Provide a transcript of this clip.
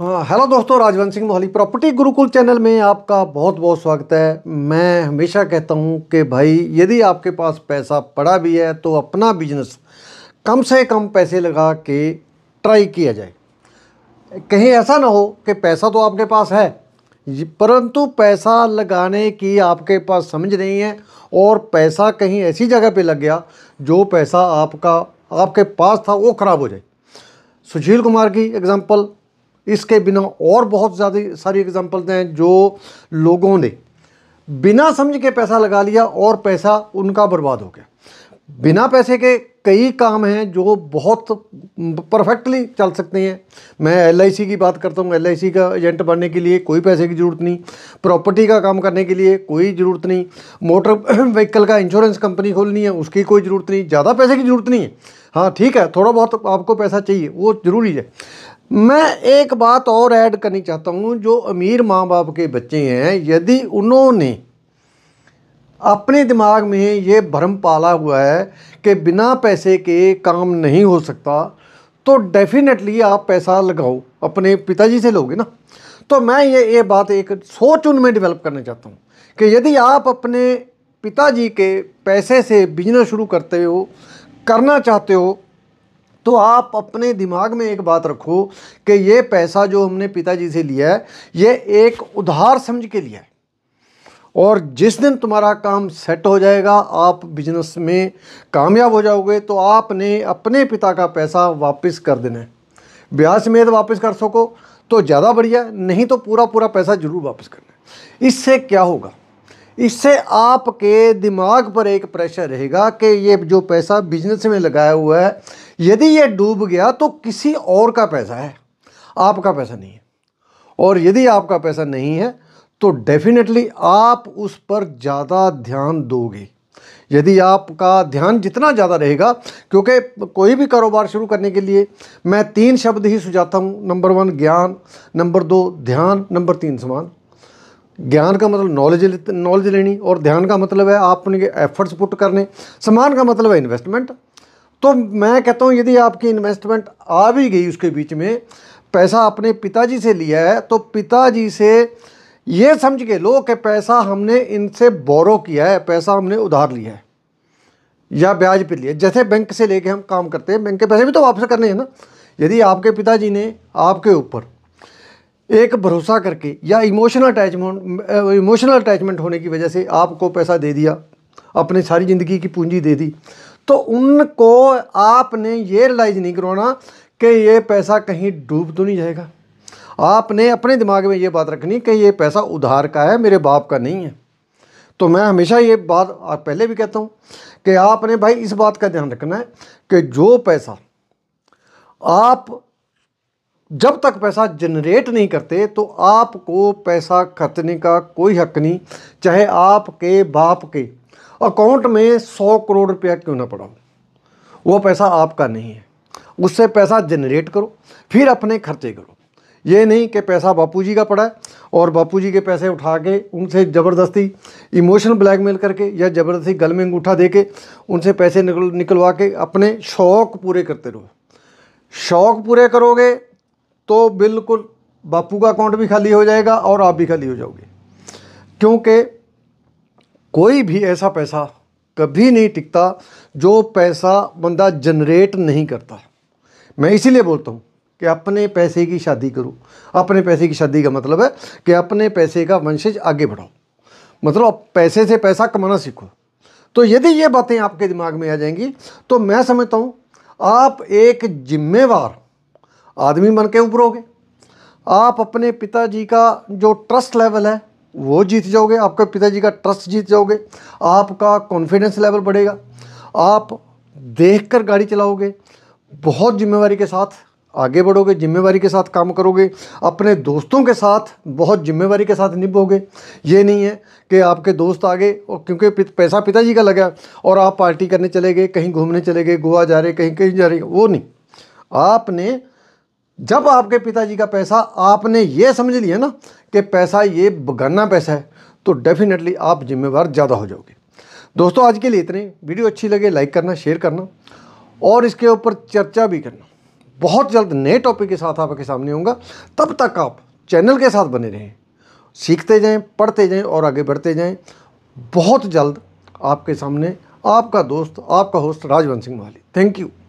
hello हाँ, दोस्तों Rajwant Singh Mohali property Gurukul channel में आपका बहुत बहुत स्वागत है मैं हमेशा कहता हूं कि भाई यदि आपके पास पैसा पड़ा भी है तो अपना बिजनेस कम से कम पैसे लगा के ट्राई किया जाए कहीं ऐसा ना हो कि पैसा तो आपके पास है परंतु पैसा लगाने की आपके पास समझ नहीं है और पैसा कहीं ऐसी जगह पर लग गया जो पैसा आपका आपके पास था वो ख़राब हो जाए सुशील कुमार की एग्ज़ाम्पल इसके बिना और बहुत ज़्यादा सारी एग्जाम्पल हैं जो लोगों ने बिना समझ के पैसा लगा लिया और पैसा उनका बर्बाद हो गया बिना पैसे के कई काम हैं जो बहुत परफेक्टली चल सकते हैं मैं एल की बात करता हूँ एल का एजेंट बनने के लिए कोई पैसे की ज़रूरत नहीं प्रॉपर्टी का काम करने के लिए कोई ज़रूरत नहीं मोटर व्हीकल का इंश्योरेंस कंपनी खोलनी है उसकी कोई ज़रूरत नहीं ज़्यादा पैसे की ज़रूरत नहीं है हाँ ठीक है थोड़ा बहुत आपको पैसा चाहिए वो ज़रूरी है मैं एक बात और ऐड करनी चाहता हूँ जो अमीर माँ बाप के बच्चे हैं यदि उन्होंने अपने दिमाग में ये भ्रम पाला हुआ है कि बिना पैसे के काम नहीं हो सकता तो डेफिनेटली आप पैसा लगाओ अपने पिताजी से लोगे ना तो मैं ये ये बात एक सोच उनमें डेवलप करना चाहता हूँ कि यदि आप अपने पिताजी के पैसे से बिजनेस शुरू करते हो करना चाहते हो तो आप अपने दिमाग में एक बात रखो कि ये पैसा जो हमने पिताजी से लिया है ये एक उधार समझ के लिया है और जिस दिन तुम्हारा काम सेट हो जाएगा आप बिजनेस में कामयाब हो जाओगे तो आपने अपने पिता का पैसा वापस कर देना है ब्याज समेत वापस कर सको तो ज़्यादा बढ़िया नहीं तो पूरा पूरा पैसा ज़रूर वापस करना है इससे क्या होगा इससे आपके दिमाग पर एक प्रेशर रहेगा कि ये जो पैसा बिजनेस में लगाया हुआ है यदि ये डूब गया तो किसी और का पैसा है आपका पैसा नहीं है और यदि आपका पैसा नहीं है तो डेफिनेटली आप उस पर ज़्यादा ध्यान दोगे यदि आपका ध्यान जितना ज़्यादा रहेगा क्योंकि कोई भी कारोबार शुरू करने के लिए मैं तीन शब्द ही सुझाता हूँ नंबर वन ज्ञान नंबर दो ध्यान नंबर तीन समान ज्ञान का मतलब नॉलेज नॉलेज लेनी और ध्यान का मतलब है आप अपने एफर्ट्स पुट करने समान का मतलब है इन्वेस्टमेंट तो मैं कहता हूँ यदि आपकी इन्वेस्टमेंट आ भी गई उसके बीच में पैसा आपने पिताजी से लिया है तो पिताजी से ये समझ के लो कि पैसा हमने इनसे बोरो किया है पैसा हमने उधार लिया है या ब्याज पे लिया जैसे बैंक से लेके हम काम करते हैं बैंक के पैसे भी तो वापस करने हैं ना यदि आपके पिताजी ने आपके ऊपर एक भरोसा करके या इमोशनल अटैचमेंट इमोशनल अटैचमेंट होने की वजह से आपको पैसा दे दिया अपने सारी ज़िंदगी की पूंजी दे दी तो उनको आपने ये रिलाइज नहीं करवाना कि ये पैसा कहीं डूब तो नहीं जाएगा आपने अपने दिमाग में ये बात रखनी कि ये पैसा उधार का है मेरे बाप का नहीं है तो मैं हमेशा ये बात पहले भी कहता हूँ कि आपने भाई इस बात का ध्यान रखना है कि जो पैसा आप जब तक पैसा जनरेट नहीं करते तो आपको पैसा खर्चने का कोई हक नहीं चाहे आपके बाप के अकाउंट में सौ करोड़ रुपया क्यों ना पड़ा वो पैसा आपका नहीं है उससे पैसा जनरेट करो फिर अपने खर्चे करो ये नहीं कि पैसा बापूजी का पड़ा है और बापूजी के पैसे उठा के उनसे ज़बरदस्ती इमोशनल ब्लैकमेल करके या ज़बरदस्ती गल में अंगूठा दे के उनसे पैसे निकल निकलवा के अपने शौक़ पूरे करते रहो शौक़ पूरे करोगे तो बिल्कुल बापू का अकाउंट भी खाली हो जाएगा और आप भी खाली हो जाओगे क्योंकि कोई भी ऐसा पैसा कभी नहीं टिकता जो पैसा बंदा जनरेट नहीं करता मैं इसीलिए बोलता हूँ कि अपने पैसे की शादी करो अपने पैसे की शादी का मतलब है कि अपने पैसे का वंशज आगे बढ़ाओ मतलब पैसे से पैसा कमाना सीखो तो यदि ये बातें आपके दिमाग में आ जाएंगी तो मैं समझता हूँ आप एक जिम्मेवार आदमी बन के उभरोगे आप अपने पिताजी का जो ट्रस्ट लेवल है वो जीत जाओगे आपके पिताजी का ट्रस्ट जीत जाओगे आपका कॉन्फिडेंस लेवल बढ़ेगा आप देख कर गाड़ी चलाओगे बहुत जिम्मेवारी के साथ आगे बढ़ोगे जिम्मेवारी के साथ काम करोगे अपने दोस्तों के साथ बहुत जिम्मेवारी के साथ निभोगे ये नहीं है कि आपके दोस्त आगे और क्योंकि पैसा पिताजी का लगा और आप पार्टी करने चले गए कहीं घूमने चले गए गोवा जा रहे कहीं कहीं जा रहे वो नहीं आपने जब आपके पिताजी का पैसा आपने ये समझ लिया ना कि पैसा ये बगाना पैसा है तो डेफिनेटली आप जिम्मेवार ज़्यादा हो जाओगे दोस्तों आज के लिए इतने वीडियो अच्छी लगे लाइक करना शेयर करना और इसके ऊपर चर्चा भी करना बहुत जल्द नए टॉपिक के साथ आपके सामने होगा तब तक आप चैनल के साथ बने रहें सीखते जाएं पढ़ते जाएं और आगे बढ़ते जाएं बहुत जल्द आपके सामने आपका दोस्त आपका host Rajwant Singh Mohali thank you